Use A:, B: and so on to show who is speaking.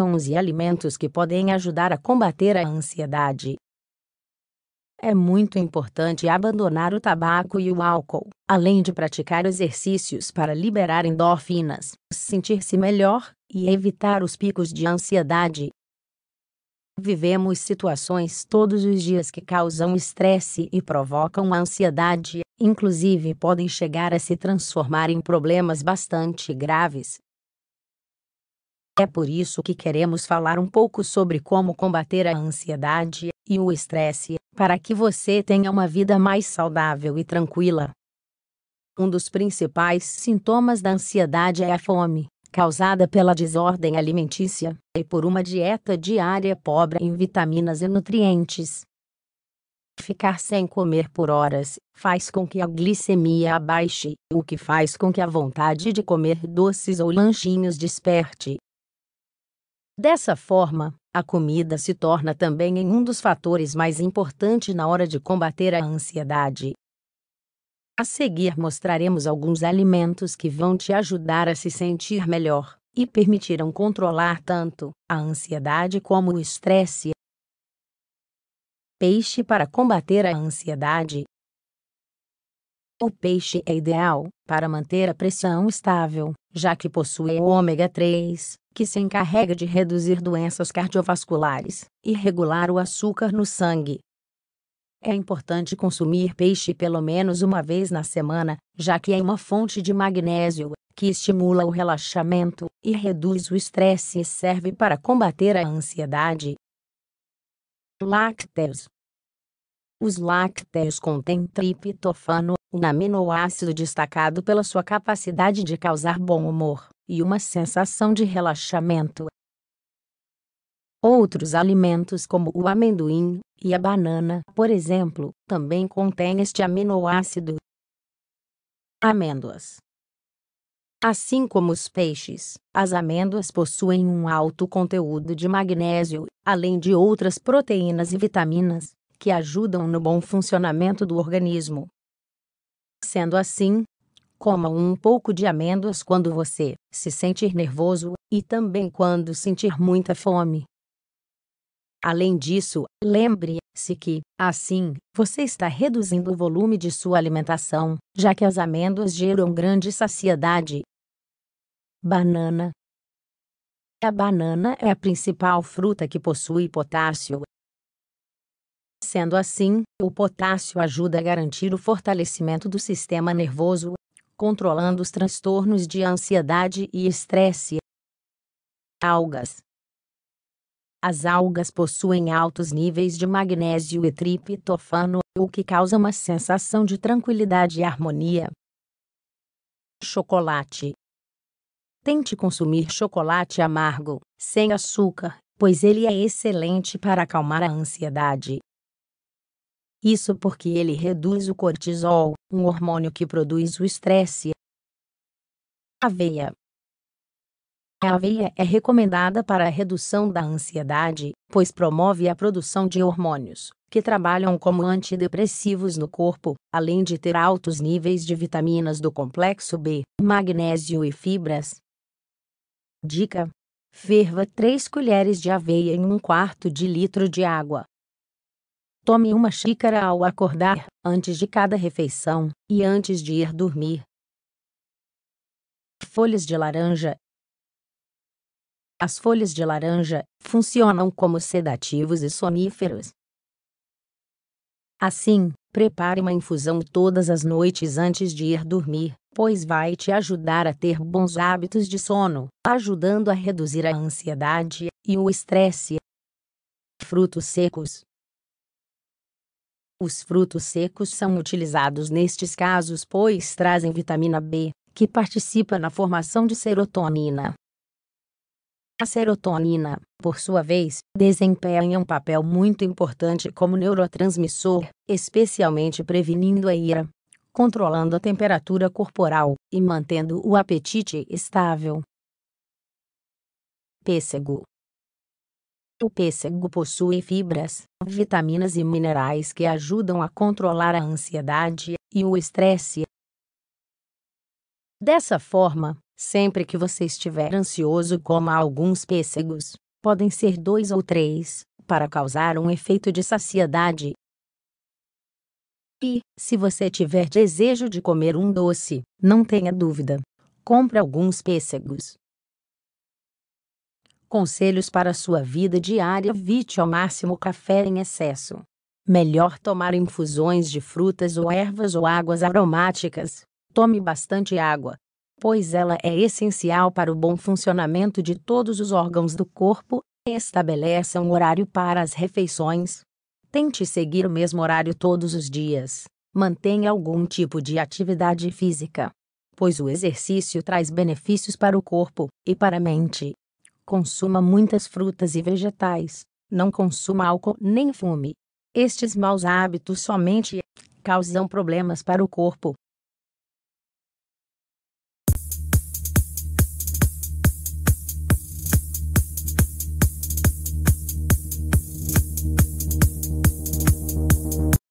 A: Sons e alimentos que podem ajudar a combater a ansiedade. É muito importante abandonar o tabaco e o álcool, além de praticar exercícios para liberar endorfinas, sentir-se melhor e evitar os picos de ansiedade. Vivemos situações todos os dias que causam estresse e provocam ansiedade, inclusive podem chegar a se transformar em problemas bastante graves, é por isso que queremos falar um pouco sobre como combater a ansiedade e o estresse, para que você tenha uma vida mais saudável e tranquila. Um dos principais sintomas da ansiedade é a fome, causada pela desordem alimentícia e por uma dieta diária pobre em vitaminas e nutrientes. Ficar sem comer por horas faz com que a glicemia abaixe, o que faz com que a vontade de comer doces ou lanchinhos desperte, Dessa forma, a comida se torna também um dos fatores mais importantes na hora de combater a ansiedade. A seguir mostraremos alguns alimentos que vão te ajudar a se sentir melhor e permitirão controlar tanto a ansiedade como o estresse. Peixe para combater a ansiedade. O peixe é ideal para manter a pressão estável, já que possui ômega 3, que se encarrega de reduzir doenças cardiovasculares e regular o açúcar no sangue. É importante consumir peixe pelo menos uma vez na semana, já que é uma fonte de magnésio, que estimula o relaxamento e reduz o estresse e serve para combater a ansiedade. Lácteos Os lácteos contêm triptofano, um aminoácido destacado pela sua capacidade de causar bom humor e uma sensação de relaxamento. Outros alimentos, como o amendoim e a banana, por exemplo, também contêm este aminoácido. Amêndoas. Assim como os peixes, as amêndoas possuem um alto conteúdo de magnésio, além de outras proteínas e vitaminas, que ajudam no bom funcionamento do organismo. Sendo assim, coma um pouco de amêndoas quando você se sentir nervoso e também quando sentir muita fome. Além disso, lembre-se que, assim, você está reduzindo o volume de sua alimentação, já que as amêndoas geram grande saciedade. Banana a banana é a principal fruta que possui potássio Sendo assim, o potássio ajuda a garantir o fortalecimento do sistema nervoso, controlando os transtornos de ansiedade e estresse. Algas As algas possuem altos níveis de magnésio e triptofano, o que causa uma sensação de tranquilidade e harmonia. Chocolate Tente consumir chocolate amargo, sem açúcar, pois ele é excelente para acalmar a ansiedade, isso porque ele reduz o cortisol, um hormônio que produz o estresse. Aveia. A aveia é recomendada para a redução da ansiedade, pois promove a produção de hormônios, que trabalham como antidepressivos no corpo, além de ter altos níveis de vitaminas do complexo B, magnésio e fibras. Dica: Ferva 3 colheres de aveia em 1 quarto de litro de água. Tome uma xícara ao acordar, antes de cada refeição e antes de ir dormir. Folhas de laranja As folhas de laranja funcionam como sedativos e soníferos. Assim, prepare uma infusão todas as noites antes de ir dormir, pois vai te ajudar a ter bons hábitos de sono, ajudando a reduzir a ansiedade e o estresse. Frutos secos os frutos secos são utilizados nestes casos pois trazem vitamina B, que participa na formação de serotonina. A serotonina, por sua vez, desempenha um papel muito importante como neurotransmissor, especialmente prevenindo a ira, controlando a temperatura corporal e mantendo o apetite estável. Pêssego o pêssego possui fibras, vitaminas e minerais que ajudam a controlar a ansiedade e o estresse. Dessa forma, sempre que você estiver ansioso, coma alguns pêssegos, podem ser dois ou três, para causar um efeito de saciedade. E, se você tiver desejo de comer um doce, não tenha dúvida, compre alguns pêssegos Conselhos para sua vida diária: evite ao máximo café em excesso. Melhor tomar infusões de frutas ou ervas ou águas aromáticas. Tome bastante água, pois ela é essencial para o bom funcionamento de todos os órgãos do corpo. Estabeleça um horário para as refeições. Tente seguir o mesmo horário todos os dias. Mantenha algum tipo de atividade física, pois o exercício traz benefícios para o corpo e para a mente. Consuma muitas frutas e vegetais. Não consuma álcool nem fume. Estes maus hábitos somente causam problemas para o corpo,